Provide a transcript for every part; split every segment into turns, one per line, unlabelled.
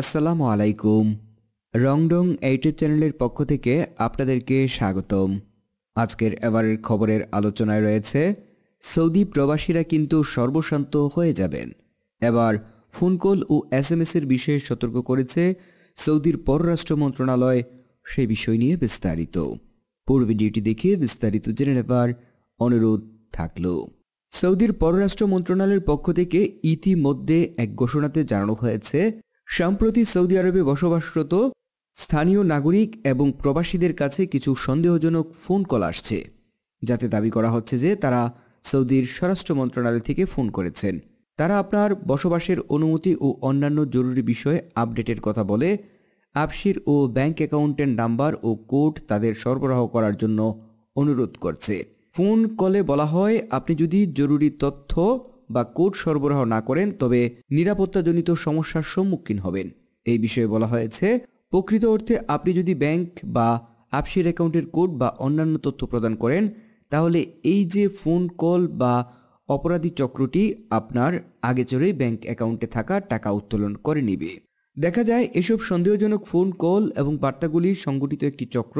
আসসালামু আলাইকুম রংডং ইউটিউব চ্যানেলের পক্ষ থেকে আপনাদেরকে স্বাগতম আজকের এবারের খবরের আলোচনায় রয়েছে সৌদি প্রবাসীরা কিন্তু সর্বশান্ত হয়ে যাবেন এবার ফোন কল ও এস এম এর বিষয়ে সতর্ক করেছে সৌদির পররাষ্ট্র মন্ত্রণালয় সে বিষয় নিয়ে বিস্তারিত পূর্ব ডিউটি দেখে বিস্তারিত জেনে নেবার অনুরোধ থাকল সৌদির পররাষ্ট্র মন্ত্রণালয়ের পক্ষ থেকে ইতিমধ্যে এক ঘোষণাতে জানানো হয়েছে সম্প্রতি সৌদি আরবে বসবাসরত স্থানীয় নাগরিক এবং প্রবাসীদের কাছে কিছু সন্দেহজনক ফোন কল আসছে যাতে দাবি করা হচ্ছে যে তারা সৌদির স্বরাষ্ট্র মন্ত্রণালয় থেকে ফোন করেছেন তারা আপনার বসবাসের অনুমতি ও অন্যান্য জরুরি বিষয়ে আপডেটের কথা বলে আপসির ও ব্যাংক অ্যাকাউন্টের নাম্বার ও কোড তাদের সরবরাহ করার জন্য অনুরোধ করছে ফোন কলে বলা হয় আপনি যদি জরুরি তথ্য বা কোড সরবরাহ না করেন তবে নিরাপত্তাজনিত সমস্যার সম্মুখীন হবেন এই বিষয়ে বলা হয়েছে প্রকৃত অর্থে আপনি যদি ব্যাংক বা আপসির অ্যাকাউন্টের কোড বা অন্যান্য তথ্য প্রদান করেন তাহলে এই যে ফোন কল বা অপরাধী চক্রটি আপনার আগে চড়েই ব্যাংক অ্যাকাউন্টে থাকা টাকা উত্তোলন করে নিবে দেখা যায় এসব সন্দেহজনক ফোন কল এবং বার্তাগুলি সংগঠিত একটি চক্র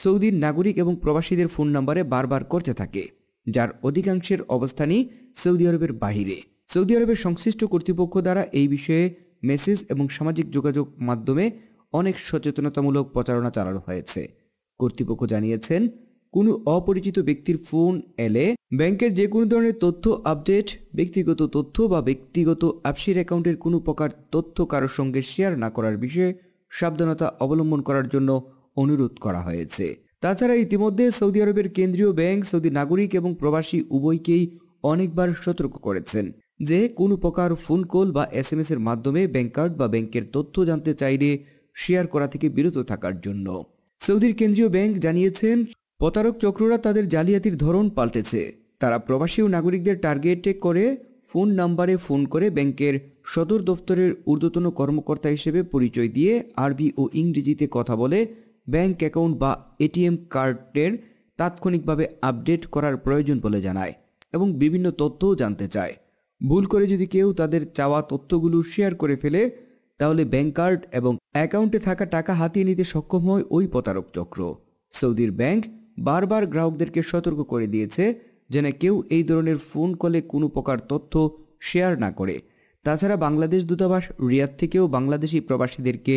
সৌদির নাগরিক এবং প্রবাসীদের ফোন নাম্বারে বারবার করতে থাকে যার অধিকাংশের অবস্থানই সৌদি আরবের বাহিরে সৌদি আরবের সংশ্লিষ্ট কর্তৃপক্ষ দ্বারা এই বিষয়ে মেসেজ এবং সামাজিক যোগাযোগ মাধ্যমে অনেক সচেতনতামূলক প্রচারণা চালানো হয়েছে কর্তৃপক্ষ জানিয়েছেন কোনো অপরিচিত ব্যক্তির ফোন এলে ব্যাংকের যে কোনো ধরনের তথ্য আপডেট ব্যক্তিগত তথ্য বা ব্যক্তিগত আপসির অ্যাকাউন্টের কোনো প্রকার তথ্য কারোর সঙ্গে শেয়ার না করার বিষয়ে সাবধানতা অবলম্বন করার জন্য অনুরোধ করা হয়েছে তাছাড়া ইতিমধ্যে সৌদি আরবের কেন্দ্রীয় ব্যাংক সৌদি নাগরিক এবং প্রবাসী উভয়কেই অনেকবার সতর্ক করেছেন যে কোনো প্রকার ফোন কল বা এস এম এর মাধ্যমে ব্যাংক কার্ড বা ব্যাংকের তথ্য জানতে চাইলে শেয়ার করা থেকে বিরত থাকার জন্য সৌদির কেন্দ্রীয় ব্যাংক জানিয়েছেন প্রতারক চক্ররা তাদের জালিয়াতির ধরন পাল্টেছে তারা প্রবাসী ও নাগরিকদের টার্গেটে করে ফোন নাম্বারে ফোন করে ব্যাংকের সদর দফতরের ঊর্ধ্বতন কর্মকর্তা হিসেবে পরিচয় দিয়ে আরবি ও ইংরেজিতে কথা বলে ব্যাংক অ্যাকাউন্ট বা এটিএম কার্ডের তাৎক্ষণিকভাবে আপডেট করার প্রয়োজন বলে জানায় এবং বিভিন্ন তথ্যও জানতে চায় ভুল করে যদি কেউ তাদের চাওয়া তথ্যগুলো শেয়ার করে ফেলে তাহলে ব্যাংক কার্ড এবং অ্যাকাউন্টে থাকা টাকা হাতিয়ে নিতে সক্ষম হয় ওই প্রতারক চক্র সৌদির ব্যাংক বারবার গ্রাহকদেরকে সতর্ক করে দিয়েছে যেন কেউ এই ধরনের ফোন কলে কোনো প্রকার তথ্য শেয়ার না করে তাছাড়া বাংলাদেশ দূতাবাস রিয়াদ থেকেও বাংলাদেশি প্রবাসীদেরকে